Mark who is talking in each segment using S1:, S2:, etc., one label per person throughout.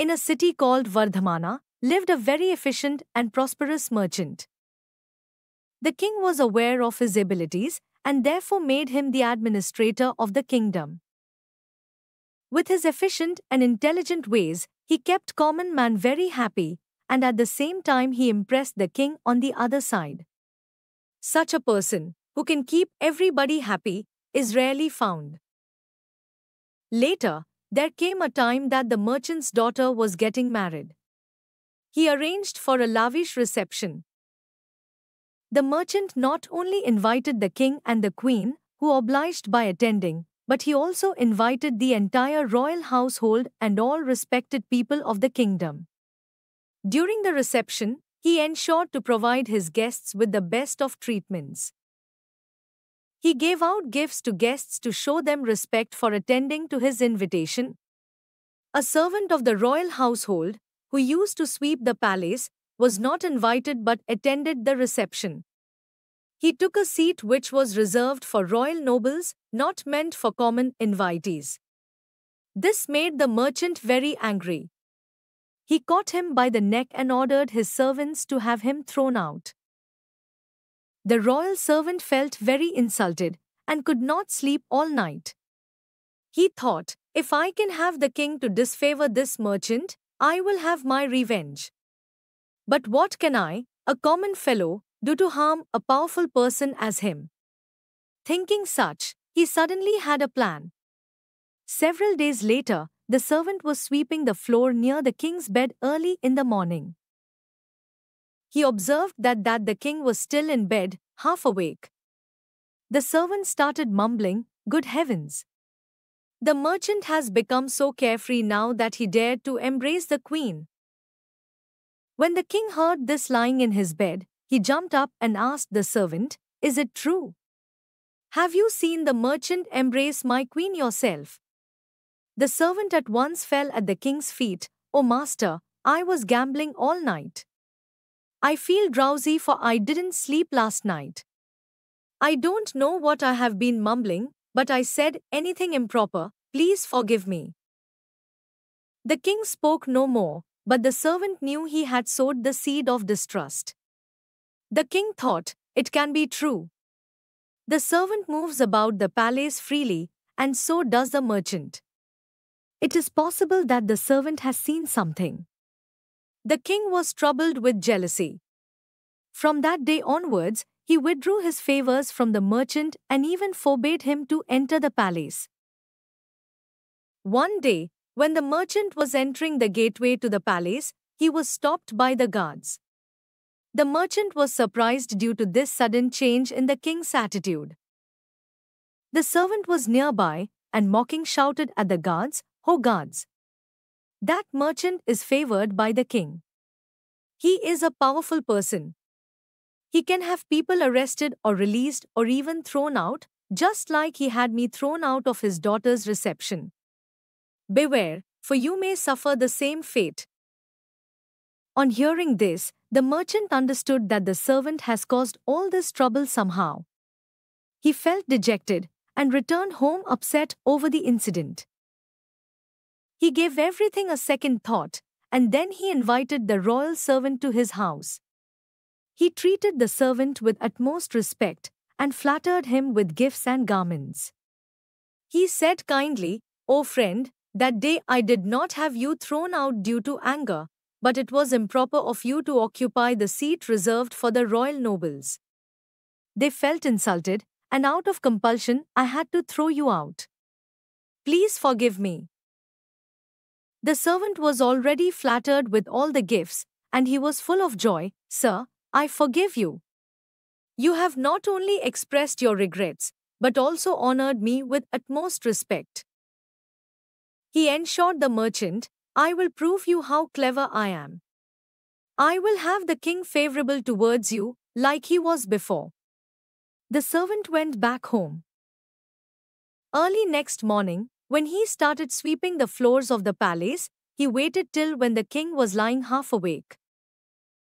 S1: in a city called Vardhamana, lived a very efficient and prosperous merchant. The king was aware of his abilities and therefore made him the administrator of the kingdom. With his efficient and intelligent ways, he kept common man very happy, and at the same time he impressed the king on the other side. Such a person, who can keep everybody happy, is rarely found. Later, there came a time that the merchant's daughter was getting married. He arranged for a lavish reception. The merchant not only invited the king and the queen, who obliged by attending, but he also invited the entire royal household and all respected people of the kingdom. During the reception, he ensured to provide his guests with the best of treatments. He gave out gifts to guests to show them respect for attending to his invitation. A servant of the royal household, who used to sweep the palace, was not invited but attended the reception. He took a seat which was reserved for royal nobles, not meant for common invitees. This made the merchant very angry. He caught him by the neck and ordered his servants to have him thrown out. The royal servant felt very insulted and could not sleep all night. He thought, if I can have the king to disfavor this merchant, I will have my revenge. But what can I, a common fellow, do to harm a powerful person as him? Thinking such, he suddenly had a plan. Several days later, the servant was sweeping the floor near the king's bed early in the morning he observed that, that the king was still in bed, half awake. The servant started mumbling, Good heavens! The merchant has become so carefree now that he dared to embrace the queen. When the king heard this lying in his bed, he jumped up and asked the servant, Is it true? Have you seen the merchant embrace my queen yourself? The servant at once fell at the king's feet, O oh, master, I was gambling all night. I feel drowsy for I didn't sleep last night. I don't know what I have been mumbling, but I said anything improper, please forgive me. The king spoke no more, but the servant knew he had sowed the seed of distrust. The king thought, it can be true. The servant moves about the palace freely, and so does the merchant. It is possible that the servant has seen something. The king was troubled with jealousy. From that day onwards, he withdrew his favors from the merchant and even forbade him to enter the palace. One day, when the merchant was entering the gateway to the palace, he was stopped by the guards. The merchant was surprised due to this sudden change in the king's attitude. The servant was nearby and mocking shouted at the guards, Ho guards, that merchant is favored by the king. He is a powerful person. He can have people arrested or released or even thrown out, just like he had me thrown out of his daughter's reception. Beware, for you may suffer the same fate. On hearing this, the merchant understood that the servant has caused all this trouble somehow. He felt dejected and returned home upset over the incident. He gave everything a second thought, and then he invited the royal servant to his house. He treated the servant with utmost respect and flattered him with gifts and garments. He said kindly, O friend, that day I did not have you thrown out due to anger, but it was improper of you to occupy the seat reserved for the royal nobles. They felt insulted, and out of compulsion I had to throw you out. Please forgive me. The servant was already flattered with all the gifts, and he was full of joy. Sir, I forgive you. You have not only expressed your regrets, but also honored me with utmost respect. He ensured the merchant, I will prove you how clever I am. I will have the king favorable towards you, like he was before. The servant went back home. Early next morning, when he started sweeping the floors of the palace, he waited till when the king was lying half awake.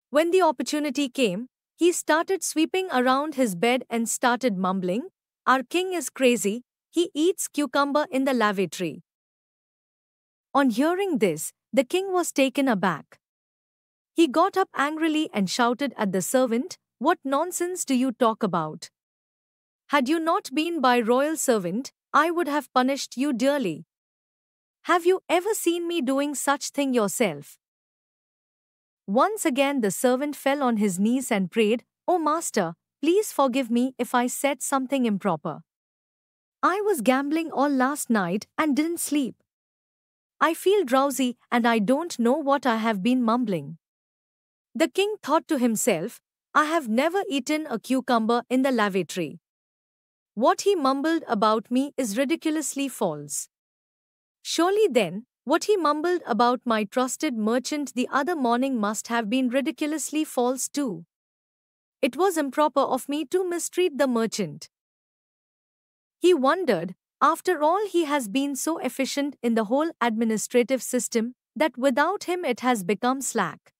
S1: When the opportunity came, he started sweeping around his bed and started mumbling, Our king is crazy, he eats cucumber in the lavatory. On hearing this, the king was taken aback. He got up angrily and shouted at the servant, What nonsense do you talk about? Had you not been by royal servant, I would have punished you dearly. Have you ever seen me doing such thing yourself? Once again the servant fell on his knees and prayed, O oh master, please forgive me if I said something improper. I was gambling all last night and didn't sleep. I feel drowsy and I don't know what I have been mumbling. The king thought to himself, I have never eaten a cucumber in the lavatory. What he mumbled about me is ridiculously false. Surely then, what he mumbled about my trusted merchant the other morning must have been ridiculously false too. It was improper of me to mistreat the merchant. He wondered, after all, he has been so efficient in the whole administrative system that without him it has become slack.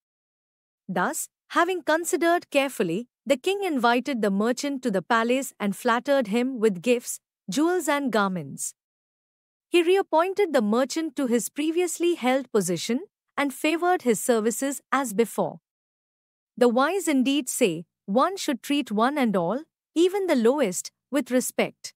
S1: Thus, having considered carefully, the king invited the merchant to the palace and flattered him with gifts, jewels, and garments. He reappointed the merchant to his previously held position and favored his services as before. The wise indeed say, one should treat one and all, even the lowest, with respect.